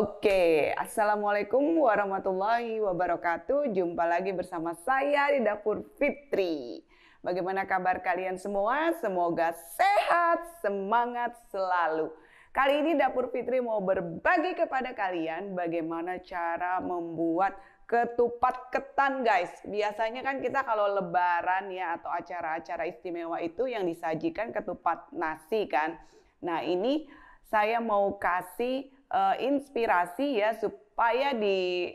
Oke, Assalamualaikum warahmatullahi wabarakatuh. Jumpa lagi bersama saya di Dapur Fitri. Bagaimana kabar kalian semua? Semoga sehat, semangat selalu. Kali ini Dapur Fitri mau berbagi kepada kalian bagaimana cara membuat ketupat ketan guys. Biasanya kan kita kalau lebaran ya atau acara-acara istimewa itu yang disajikan ketupat nasi kan. Nah ini saya mau kasih uh, inspirasi ya supaya di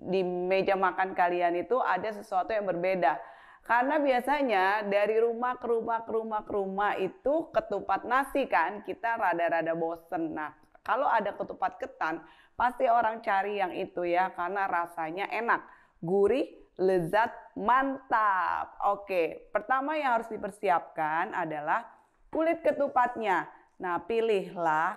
di meja makan kalian itu ada sesuatu yang berbeda. Karena biasanya dari rumah ke rumah ke rumah ke rumah itu ketupat nasi kan kita rada-rada bosen. Nah kalau ada ketupat ketan pasti orang cari yang itu ya karena rasanya enak, gurih, lezat, mantap. Oke, pertama yang harus dipersiapkan adalah kulit ketupatnya. Nah pilihlah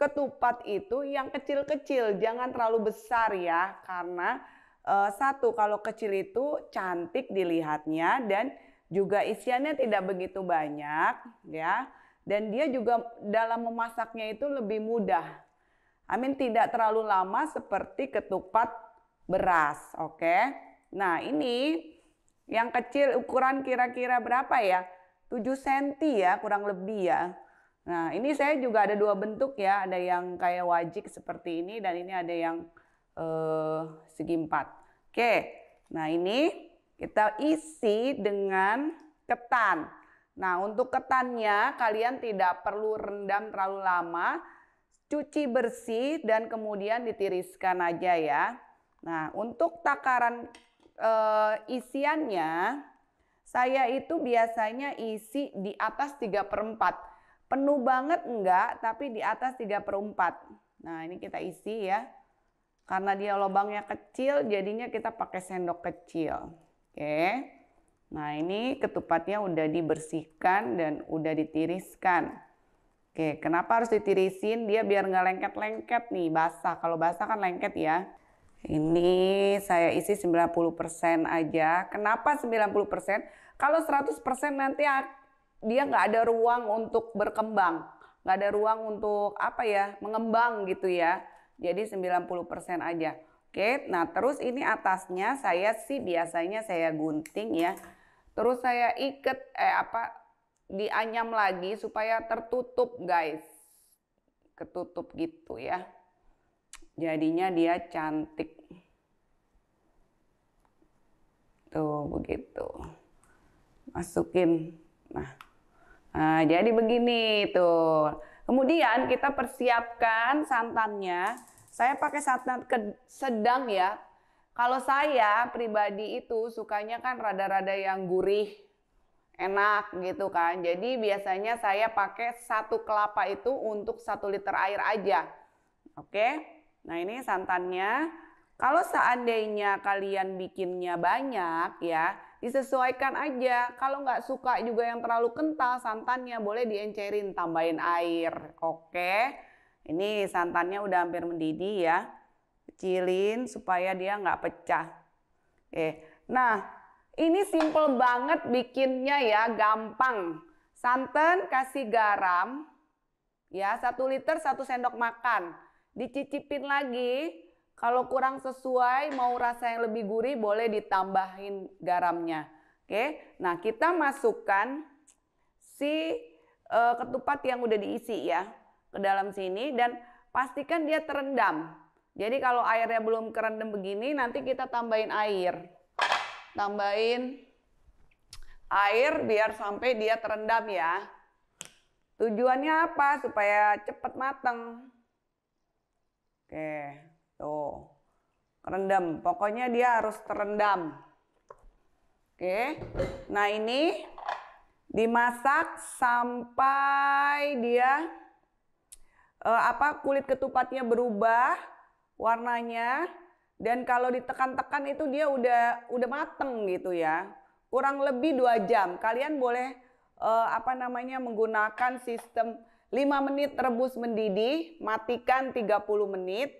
ketupat itu yang kecil-kecil, jangan terlalu besar ya, karena e, satu kalau kecil itu cantik dilihatnya dan juga isiannya tidak begitu banyak ya. Dan dia juga dalam memasaknya itu lebih mudah. Amin tidak terlalu lama seperti ketupat beras, oke? Okay? Nah, ini yang kecil ukuran kira-kira berapa ya? 7 cm ya, kurang lebih ya. Nah, ini saya juga ada dua bentuk ya, ada yang kayak wajik seperti ini dan ini ada yang eh, segi empat. Oke, nah ini kita isi dengan ketan. Nah, untuk ketannya kalian tidak perlu rendam terlalu lama, cuci bersih dan kemudian ditiriskan aja ya. Nah, untuk takaran eh, isiannya, saya itu biasanya isi di atas 3 per 4. Penuh banget enggak, tapi di atas 3 per 4. Nah ini kita isi ya. Karena dia lubangnya kecil, jadinya kita pakai sendok kecil. Oke. Nah ini ketupatnya udah dibersihkan dan udah ditiriskan. Oke, kenapa harus ditirisin? Dia biar nggak lengket-lengket nih, basah. Kalau basah kan lengket ya. Ini saya isi 90% aja. Kenapa 90%? Kalau 100% nanti dia nggak ada ruang untuk berkembang, nggak ada ruang untuk apa ya, mengembang gitu ya. Jadi 90% aja. Oke, nah terus ini atasnya saya sih biasanya saya gunting ya. Terus saya ikat eh apa dianyam lagi supaya tertutup guys. Ketutup gitu ya. Jadinya dia cantik. Tuh begitu. Masukin. Nah, Nah, jadi begini tuh. Kemudian kita persiapkan santannya. Saya pakai santan sedang ya. Kalau saya pribadi itu sukanya kan rada-rada yang gurih, enak gitu kan. Jadi biasanya saya pakai satu kelapa itu untuk satu liter air aja. Oke, nah ini santannya. Kalau seandainya kalian bikinnya banyak ya, disesuaikan aja. Kalau nggak suka juga yang terlalu kental santannya, boleh diencerin, tambahin air. Oke, ini santannya udah hampir mendidih ya. Kecilin supaya dia nggak pecah. Oke, nah ini simple banget bikinnya ya, gampang. Santan kasih garam, ya satu liter satu sendok makan. Dicicipin lagi, kalau kurang sesuai, mau rasa yang lebih gurih, boleh ditambahin garamnya. Oke, nah kita masukkan si e, ketupat yang udah diisi ya ke dalam sini dan pastikan dia terendam. Jadi kalau airnya belum kerendam begini, nanti kita tambahin air. Tambahin air biar sampai dia terendam ya. Tujuannya apa? Supaya cepat matang. Oke. Tuh. Rendam. Pokoknya dia harus terendam. Oke. Nah, ini dimasak sampai dia eh, apa kulit ketupatnya berubah warnanya dan kalau ditekan-tekan itu dia udah udah mateng gitu ya. Kurang lebih dua jam. Kalian boleh eh, apa namanya menggunakan sistem 5 menit rebus mendidih, matikan 30 menit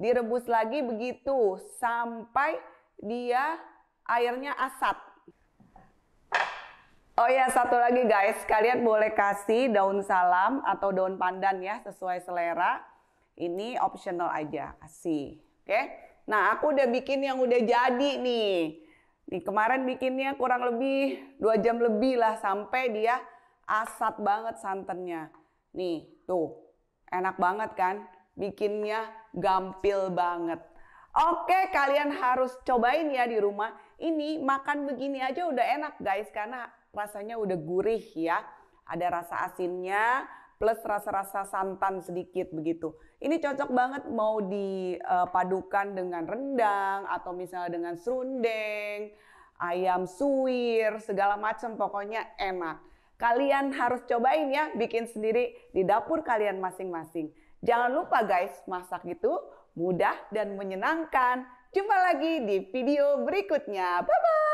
direbus lagi begitu sampai dia airnya asap. Oh ya, satu lagi guys, kalian boleh kasih daun salam atau daun pandan ya sesuai selera. Ini optional aja, kasih. Oke. Okay? Nah, aku udah bikin yang udah jadi nih. Nih, kemarin bikinnya kurang lebih dua jam lebih lah sampai dia asat banget santannya. Nih, tuh. Enak banget kan? bikinnya gampil banget. Oke, kalian harus cobain ya di rumah. Ini makan begini aja udah enak guys karena rasanya udah gurih ya. Ada rasa asinnya plus rasa-rasa santan sedikit begitu. Ini cocok banget mau dipadukan eh, dengan rendang atau misalnya dengan serundeng, ayam suwir, segala macam pokoknya enak. Kalian harus cobain ya bikin sendiri di dapur kalian masing-masing. Jangan lupa guys, masak itu mudah dan menyenangkan. Jumpa lagi di video berikutnya. Bye-bye!